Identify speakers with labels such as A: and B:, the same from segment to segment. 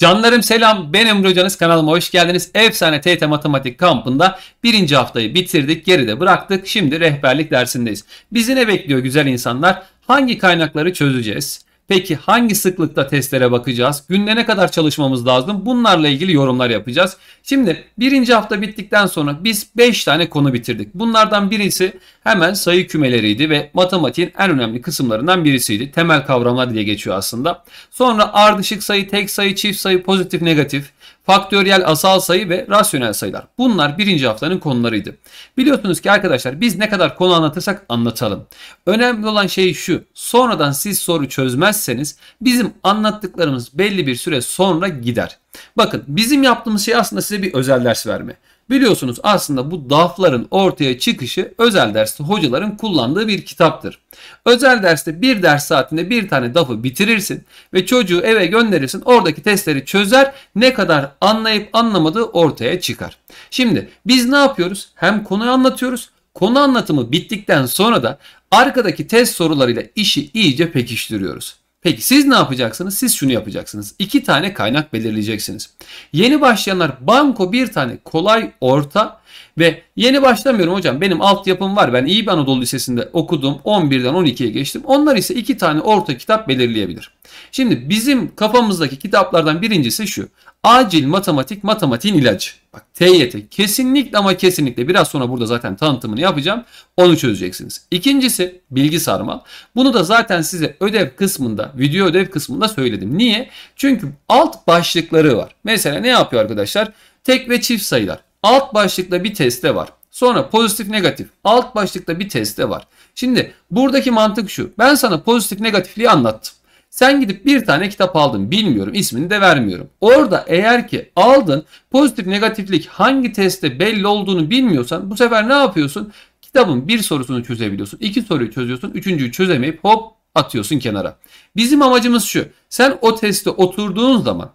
A: Canlarım selam ben Emre Hocanız kanalıma hoş geldiniz. Efsane TYT Matematik kampında birinci haftayı bitirdik geride bıraktık. Şimdi rehberlik dersindeyiz. Bizi ne bekliyor güzel insanlar? Hangi kaynakları çözeceğiz? Peki hangi sıklıkta testlere bakacağız? Günde ne kadar çalışmamız lazım? Bunlarla ilgili yorumlar yapacağız. Şimdi birinci hafta bittikten sonra biz 5 tane konu bitirdik. Bunlardan birisi hemen sayı kümeleriydi ve matematiğin en önemli kısımlarından birisiydi. Temel kavramlar diye geçiyor aslında. Sonra ardışık sayı, tek sayı, çift sayı, pozitif, negatif faktöriyel asal sayı ve rasyonel sayılar. Bunlar birinci haftanın konularıydı. Biliyorsunuz ki arkadaşlar biz ne kadar konu anlatırsak anlatalım. Önemli olan şey şu. Sonradan siz soru çözmezseniz bizim anlattıklarımız belli bir süre sonra gider. Bakın bizim yaptığımız şey aslında size bir özel ders verme. Biliyorsunuz aslında bu DAF'ların ortaya çıkışı özel derste hocaların kullandığı bir kitaptır. Özel derste bir ders saatinde bir tane DAF'ı bitirirsin ve çocuğu eve gönderirsin oradaki testleri çözer ne kadar anlayıp anlamadığı ortaya çıkar. Şimdi biz ne yapıyoruz? Hem konuyu anlatıyoruz konu anlatımı bittikten sonra da arkadaki test sorularıyla işi iyice pekiştiriyoruz. Peki siz ne yapacaksınız? Siz şunu yapacaksınız. İki tane kaynak belirleyeceksiniz. Yeni başlayanlar banko bir tane kolay orta ve yeni başlamıyorum hocam. Benim altyapım var. Ben iyi bir Anadolu Lisesi'nde okudum. 11'den 12'ye geçtim. Onlar ise iki tane orta kitap belirleyebilir. Şimdi bizim kafamızdaki kitaplardan birincisi şu. Acil matematik matematiğin ilacı. Bak TYT kesinlikle ama kesinlikle biraz sonra burada zaten tanıtımını yapacağım. Onu çözeceksiniz. İkincisi bilgi sarmal. Bunu da zaten size ödev kısmında, video ödev kısmında söyledim. Niye? Çünkü alt başlıkları var. Mesela ne yapıyor arkadaşlar? Tek ve çift sayılar. Alt başlıkta bir teste var. Sonra pozitif negatif. Alt başlıkta bir teste var. Şimdi buradaki mantık şu. Ben sana pozitif negatifliği anlattım. Sen gidip bir tane kitap aldın. Bilmiyorum ismini de vermiyorum. Orada eğer ki aldın pozitif negatiflik hangi teste belli olduğunu bilmiyorsan bu sefer ne yapıyorsun? Kitabın bir sorusunu çözebiliyorsun. iki soruyu çözüyorsun. Üçüncüyü çözemeyip hop atıyorsun kenara. Bizim amacımız şu. Sen o teste oturduğun zaman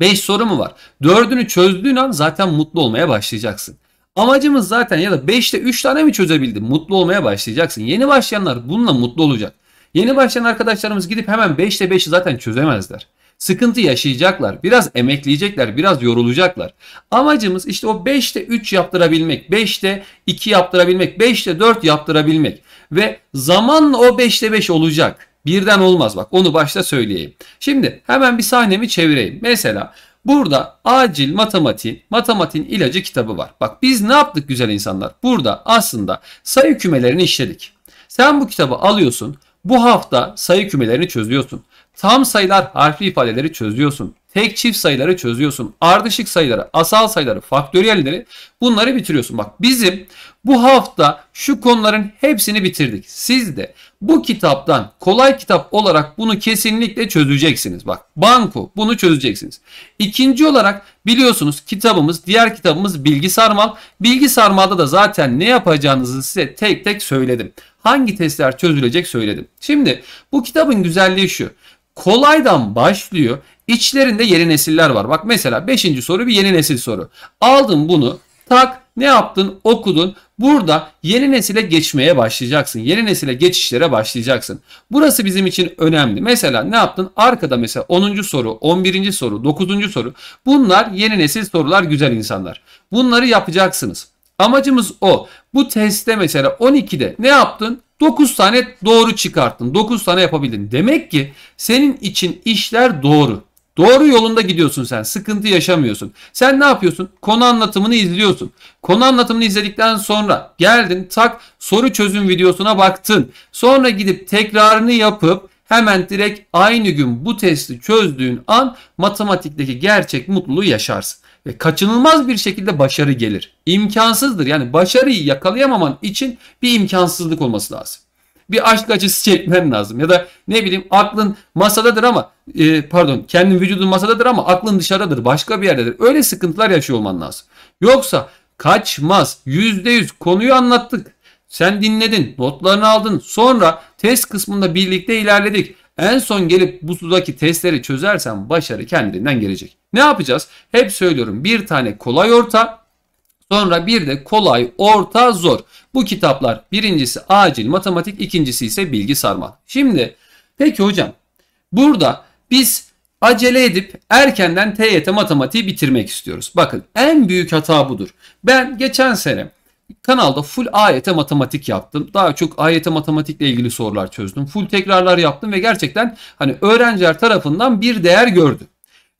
A: 5 soru mu var? 4'ünü çözdüğün an zaten mutlu olmaya başlayacaksın. Amacımız zaten ya da 5'te 3 tane mi çözebildin? Mutlu olmaya başlayacaksın. Yeni başlayanlar bununla mutlu olacak. Yeni başlayan arkadaşlarımız gidip hemen 5'te 5'i zaten çözemezler. Sıkıntı yaşayacaklar, biraz emekleyecekler, biraz yorulacaklar. Amacımız işte o 5'te 3 yaptırabilmek, 5'te 2 yaptırabilmek, 5'te 4 yaptırabilmek ve zamanla o 5'te 5 olacak. Birden olmaz bak onu başta söyleyeyim. Şimdi hemen bir sahnemi çevireyim. Mesela burada acil matematik, matematiğin ilacı kitabı var. Bak biz ne yaptık güzel insanlar? Burada aslında sayı kümelerini işledik. Sen bu kitabı alıyorsun. Bu hafta sayı kümelerini çözüyorsun. Tam sayılar harfli ifadeleri çözüyorsun tek çift sayıları çözüyorsun. Ardışık sayıları, asal sayıları, faktöriyelleri bunları bitiriyorsun. Bak bizim bu hafta şu konuların hepsini bitirdik. Siz de bu kitaptan kolay kitap olarak bunu kesinlikle çözeceksiniz. Bak banko bunu çözeceksiniz. İkinci olarak biliyorsunuz kitabımız diğer kitabımız bilgi sarmal. Bilgi sarmalda da zaten ne yapacağınızı size tek tek söyledim. Hangi testler çözülecek söyledim. Şimdi bu kitabın güzelliği şu. Kolaydan başlıyor. İçlerinde yeni nesiller var. Bak mesela 5. soru bir yeni nesil soru. Aldın bunu tak ne yaptın okudun. Burada yeni nesile geçmeye başlayacaksın. Yeni nesile geçişlere başlayacaksın. Burası bizim için önemli. Mesela ne yaptın? Arkada mesela 10. soru, 11. soru, 9. soru. Bunlar yeni nesil sorular güzel insanlar. Bunları yapacaksınız. Amacımız o. Bu testte mesela 12'de ne yaptın? 9 tane doğru çıkarttın. 9 tane yapabildin. Demek ki senin için işler doğru. Doğru yolunda gidiyorsun sen. Sıkıntı yaşamıyorsun. Sen ne yapıyorsun? Konu anlatımını izliyorsun. Konu anlatımını izledikten sonra geldin tak soru çözüm videosuna baktın. Sonra gidip tekrarını yapıp hemen direkt aynı gün bu testi çözdüğün an matematikteki gerçek mutluluğu yaşarsın. Ve kaçınılmaz bir şekilde başarı gelir. İmkansızdır. Yani başarıyı yakalayamaman için bir imkansızlık olması lazım bir aşk acısı çekmen lazım. Ya da ne bileyim aklın masadadır ama e, pardon kendin vücudun masadadır ama aklın dışarıdadır başka bir yerdedir. Öyle sıkıntılar yaşıyor olman lazım. Yoksa kaçmaz. Yüzde yüz konuyu anlattık. Sen dinledin, notlarını aldın. Sonra test kısmında birlikte ilerledik. En son gelip bu sudaki testleri çözersen başarı kendinden gelecek. Ne yapacağız? Hep söylüyorum bir tane kolay orta Sonra bir de kolay, orta, zor. Bu kitaplar birincisi acil matematik, ikincisi ise bilgi sarmal. Şimdi peki hocam burada biz acele edip erkenden TYT matematiği bitirmek istiyoruz. Bakın en büyük hata budur. Ben geçen sene kanalda full AYT matematik yaptım. Daha çok AYT matematikle ilgili sorular çözdüm. Full tekrarlar yaptım ve gerçekten hani öğrenciler tarafından bir değer gördü.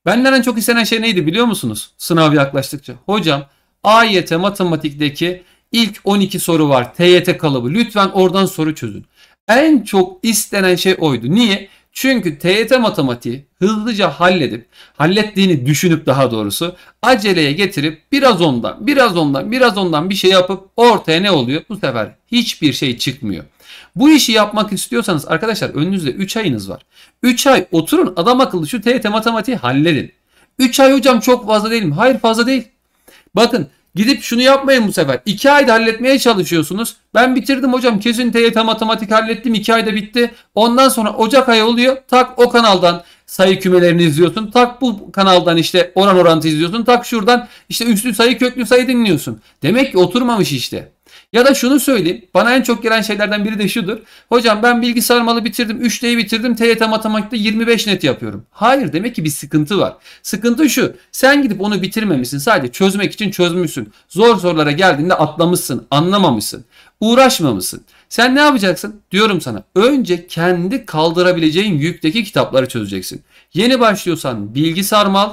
A: Benden en çok istenen şey neydi biliyor musunuz? Sınav yaklaştıkça. Hocam AYT matematikteki ilk 12 soru var. TYT kalıbı. Lütfen oradan soru çözün. En çok istenen şey oydu. Niye? Çünkü TYT matematiği hızlıca halledip, hallettiğini düşünüp daha doğrusu aceleye getirip biraz ondan, biraz ondan, biraz ondan bir şey yapıp ortaya ne oluyor? Bu sefer hiçbir şey çıkmıyor. Bu işi yapmak istiyorsanız arkadaşlar önünüzde 3 ayınız var. 3 ay oturun adam akıllı şu TYT matematiği halledin. 3 ay hocam çok fazla değil mi? Hayır fazla değil. Bakın gidip şunu yapmayın bu sefer. İki ayda halletmeye çalışıyorsunuz. Ben bitirdim hocam kesin TYT matematik hallettim İki ayda bitti. Ondan sonra Ocak ayı oluyor. Tak o kanaldan sayı kümelerini izliyorsun. Tak bu kanaldan işte oran orantı izliyorsun. Tak şuradan işte üstlü sayı köklü sayı dinliyorsun. Demek ki oturmamış işte. Ya da şunu söyleyeyim. Bana en çok gelen şeylerden biri de şudur. Hocam ben bilgisayar malı bitirdim. 3D'yi bitirdim. TYT matematikte 25 net yapıyorum. Hayır demek ki bir sıkıntı var. Sıkıntı şu. Sen gidip onu bitirmemişsin. Sadece çözmek için çözmüşsün. Zor sorulara geldiğinde atlamışsın. Anlamamışsın. Uğraşmamışsın. Sen ne yapacaksın? Diyorum sana. Önce kendi kaldırabileceğin yükteki kitapları çözeceksin. Yeni başlıyorsan bilgisayar mal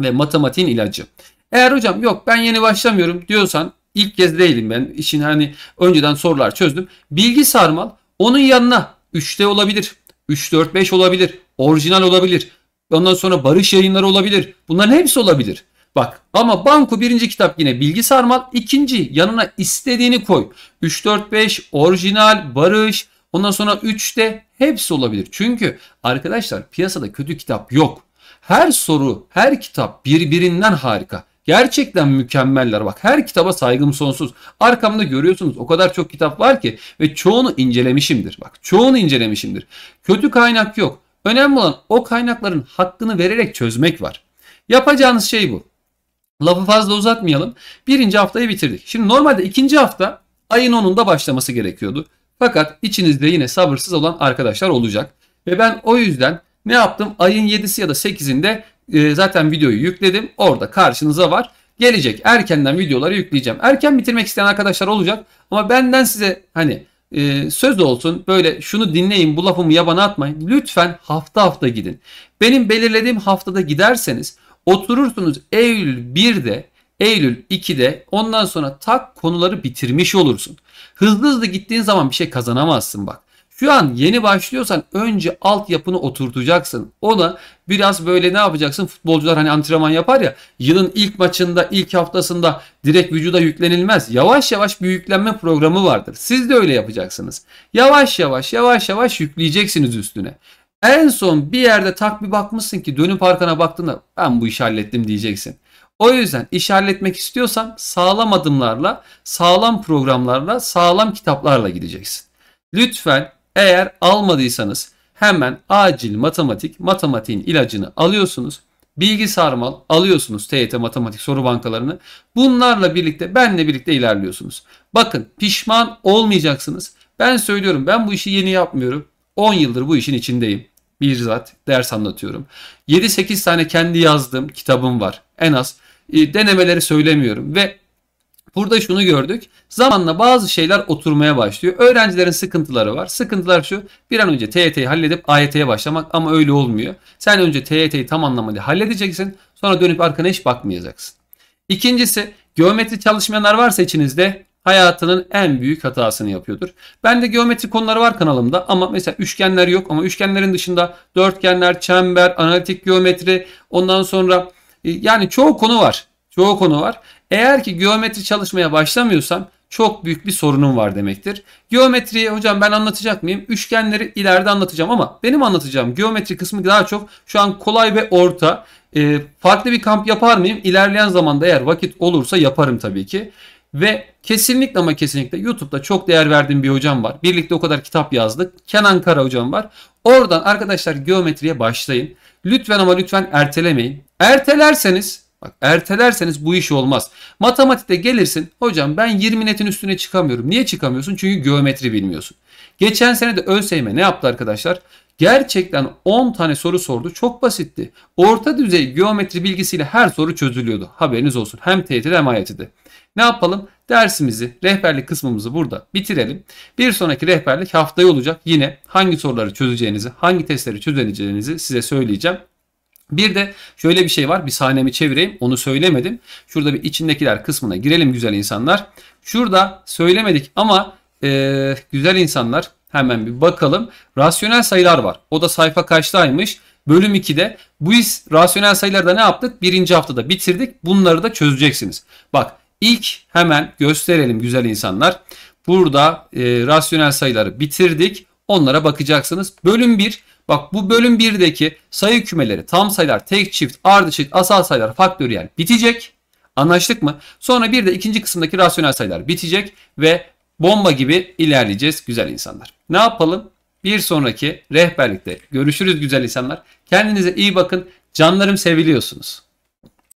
A: ve matematiğin ilacı. Eğer hocam yok ben yeni başlamıyorum diyorsan İlk kez değilim ben. İşin hani önceden sorular çözdüm. Bilgi sarmal onun yanına 3D olabilir. 3-4-5 olabilir. Orijinal olabilir. Ondan sonra barış yayınları olabilir. Bunların hepsi olabilir. Bak ama Banku birinci kitap yine bilgi sarmal. ikinci yanına istediğini koy. 3-4-5 orijinal, barış. Ondan sonra 3'te hepsi olabilir. Çünkü arkadaşlar piyasada kötü kitap yok. Her soru, her kitap birbirinden harika. Gerçekten mükemmeller. Bak her kitaba saygım sonsuz. Arkamda görüyorsunuz o kadar çok kitap var ki ve çoğunu incelemişimdir. Bak çoğunu incelemişimdir. Kötü kaynak yok. Önemli olan o kaynakların hakkını vererek çözmek var. Yapacağınız şey bu. Lafı fazla uzatmayalım. Birinci haftayı bitirdik. Şimdi normalde ikinci hafta ayın 10'unda başlaması gerekiyordu. Fakat içinizde yine sabırsız olan arkadaşlar olacak. Ve ben o yüzden ne yaptım? Ayın 7'si ya da 8'inde ee, zaten videoyu yükledim. Orada karşınıza var. Gelecek. Erkenden videoları yükleyeceğim. Erken bitirmek isteyen arkadaşlar olacak. Ama benden size hani e, söz olsun böyle şunu dinleyin bu lafımı yabana atmayın. Lütfen hafta hafta gidin. Benim belirlediğim haftada giderseniz oturursunuz Eylül 1'de Eylül 2'de ondan sonra tak konuları bitirmiş olursun. Hızlı hızlı gittiğin zaman bir şey kazanamazsın bak. Şu an yeni başlıyorsan önce altyapını oturtacaksın. Ona biraz böyle ne yapacaksın? Futbolcular hani antrenman yapar ya. Yılın ilk maçında, ilk haftasında direkt vücuda yüklenilmez. Yavaş yavaş bir yüklenme programı vardır. Siz de öyle yapacaksınız. Yavaş yavaş, yavaş yavaş yükleyeceksiniz üstüne. En son bir yerde tak bir bakmışsın ki dönüp arkana baktığında ben bu işi hallettim diyeceksin. O yüzden iş halletmek istiyorsan sağlam adımlarla, sağlam programlarla, sağlam kitaplarla gideceksin. Lütfen eğer almadıysanız hemen acil matematik matematiğin ilacını alıyorsunuz. Bilgi sarmal alıyorsunuz TYT matematik soru bankalarını. Bunlarla birlikte benle birlikte ilerliyorsunuz. Bakın pişman olmayacaksınız. Ben söylüyorum ben bu işi yeni yapmıyorum. 10 yıldır bu işin içindeyim. Bir zat ders anlatıyorum. 7-8 tane kendi yazdığım kitabım var en az. E, denemeleri söylemiyorum ve Burada şunu gördük. Zamanla bazı şeyler oturmaya başlıyor. Öğrencilerin sıkıntıları var. Sıkıntılar şu. Bir an önce TYT'yi halledip AYT'ye başlamak ama öyle olmuyor. Sen önce TYT'yi tam anlamıyla halledeceksin. Sonra dönüp arkana hiç bakmayacaksın. İkincisi geometri çalışmayanlar varsa içinizde hayatının en büyük hatasını yapıyordur. Ben de geometri konuları var kanalımda ama mesela üçgenler yok ama üçgenlerin dışında dörtgenler, çember, analitik geometri ondan sonra e, yani çoğu konu var. Çoğu konu var. Eğer ki geometri çalışmaya başlamıyorsam çok büyük bir sorunum var demektir. Geometriyi hocam ben anlatacak mıyım? Üçgenleri ileride anlatacağım ama benim anlatacağım geometri kısmı daha çok şu an kolay ve orta. E, farklı bir kamp yapar mıyım? İlerleyen zamanda eğer vakit olursa yaparım tabii ki. Ve kesinlikle ama kesinlikle YouTube'da çok değer verdiğim bir hocam var. Birlikte o kadar kitap yazdık. Kenan Kara hocam var. Oradan arkadaşlar geometriye başlayın. Lütfen ama lütfen ertelemeyin. Ertelerseniz Bak ertelerseniz bu iş olmaz. Matematikte gelirsin hocam ben 20 netin üstüne çıkamıyorum. Niye çıkamıyorsun? Çünkü geometri bilmiyorsun. Geçen sene de ÖSYM ne yaptı arkadaşlar? Gerçekten 10 tane soru sordu. Çok basitti. Orta düzey geometri bilgisiyle her soru çözülüyordu. Haberiniz olsun. Hem TYT'de hem AYT'de. Ne yapalım? Dersimizi, rehberlik kısmımızı burada bitirelim. Bir sonraki rehberlik haftaya olacak. Yine hangi soruları çözeceğinizi, hangi testleri çözeceğinizi size söyleyeceğim. Bir de şöyle bir şey var. Bir sahnemi çevireyim. Onu söylemedim. Şurada bir içindekiler kısmına girelim güzel insanlar. Şurada söylemedik ama e, güzel insanlar hemen bir bakalım. Rasyonel sayılar var. O da sayfa kaçtaymış? Bölüm 2'de bu is rasyonel da ne yaptık? Birinci haftada bitirdik. Bunları da çözeceksiniz. Bak ilk hemen gösterelim güzel insanlar. Burada e, rasyonel sayıları bitirdik. Onlara bakacaksınız. Bölüm 1 bak bu bölüm 1'deki sayı kümeleri tam sayılar, tek çift, ardışık, asal sayılar, faktöriyel bitecek. Anlaştık mı? Sonra bir de ikinci kısımdaki rasyonel sayılar bitecek ve bomba gibi ilerleyeceğiz güzel insanlar. Ne yapalım? Bir sonraki rehberlikte görüşürüz güzel insanlar. Kendinize iyi bakın. Canlarım seviliyorsunuz.